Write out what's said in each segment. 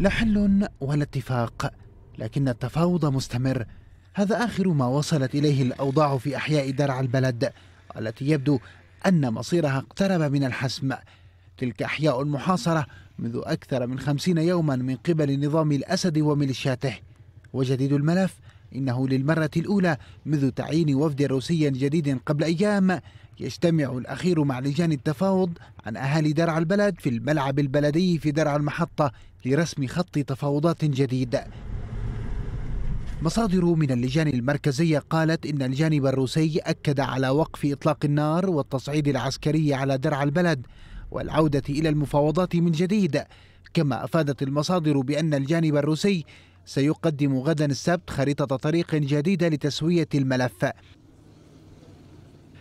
لا حل ولا اتفاق لكن التفاوض مستمر هذا آخر ما وصلت إليه الأوضاع في أحياء درع البلد التي يبدو أن مصيرها اقترب من الحسم تلك أحياء محاصرة منذ أكثر من خمسين يوما من قبل نظام الأسد وميليشياته وجديد الملف إنه للمرة الأولى منذ تعيين وفد روسي جديد قبل أيام يجتمع الأخير مع لجان التفاوض عن أهالي درع البلد في الملعب البلدي في درع المحطة لرسم خط تفاوضات جديد مصادر من اللجان المركزية قالت إن الجانب الروسي أكد على وقف إطلاق النار والتصعيد العسكري على درع البلد والعودة إلى المفاوضات من جديد كما أفادت المصادر بأن الجانب الروسي سيقدم غدا السبت خريطة طريق جديدة لتسوية الملف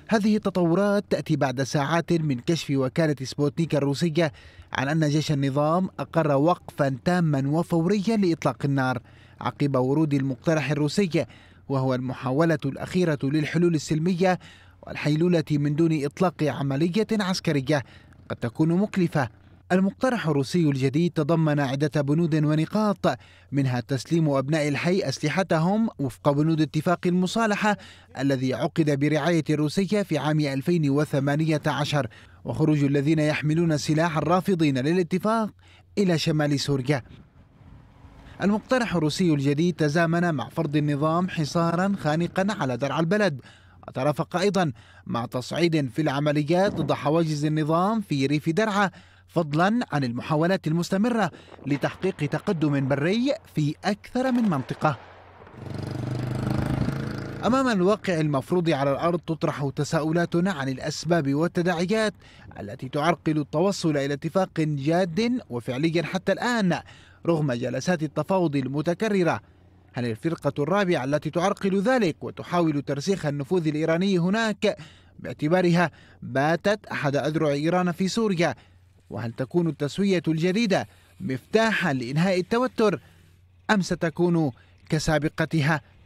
هذه التطورات تأتي بعد ساعات من كشف وكالة سبوتنيك الروسية عن أن جيش النظام أقر وقفا تاما وفوريا لإطلاق النار عقب ورود المقترح الروسي وهو المحاولة الأخيرة للحلول السلمية والحيلولة من دون إطلاق عملية عسكرية قد تكون مكلفة المقترح الروسي الجديد تضمن عدة بنود ونقاط منها تسليم أبناء الحي أسلحتهم وفق بنود اتفاق المصالحة الذي عقد برعاية روسية في عام 2018 وخروج الذين يحملون سلاح الرافضين للاتفاق إلى شمال سوريا المقترح الروسي الجديد تزامن مع فرض النظام حصارا خانقا على درع البلد وترافق أيضا مع تصعيد في العمليات ضد حواجز النظام في ريف درعا فضلا عن المحاولات المستمرة لتحقيق تقدم بري في أكثر من منطقة أمام الواقع المفروض على الأرض تطرح تساؤلات عن الأسباب والتداعيات التي تعرقل التوصل إلى اتفاق جاد وفعلي حتى الآن رغم جلسات التفاوض المتكررة هل الفرقة الرابعة التي تعرقل ذلك وتحاول ترسيخ النفوذ الإيراني هناك باعتبارها باتت أحد أذرع إيران في سوريا وهل تكون التسوية الجديدة مفتاحا لإنهاء التوتر أم ستكون كسابقتها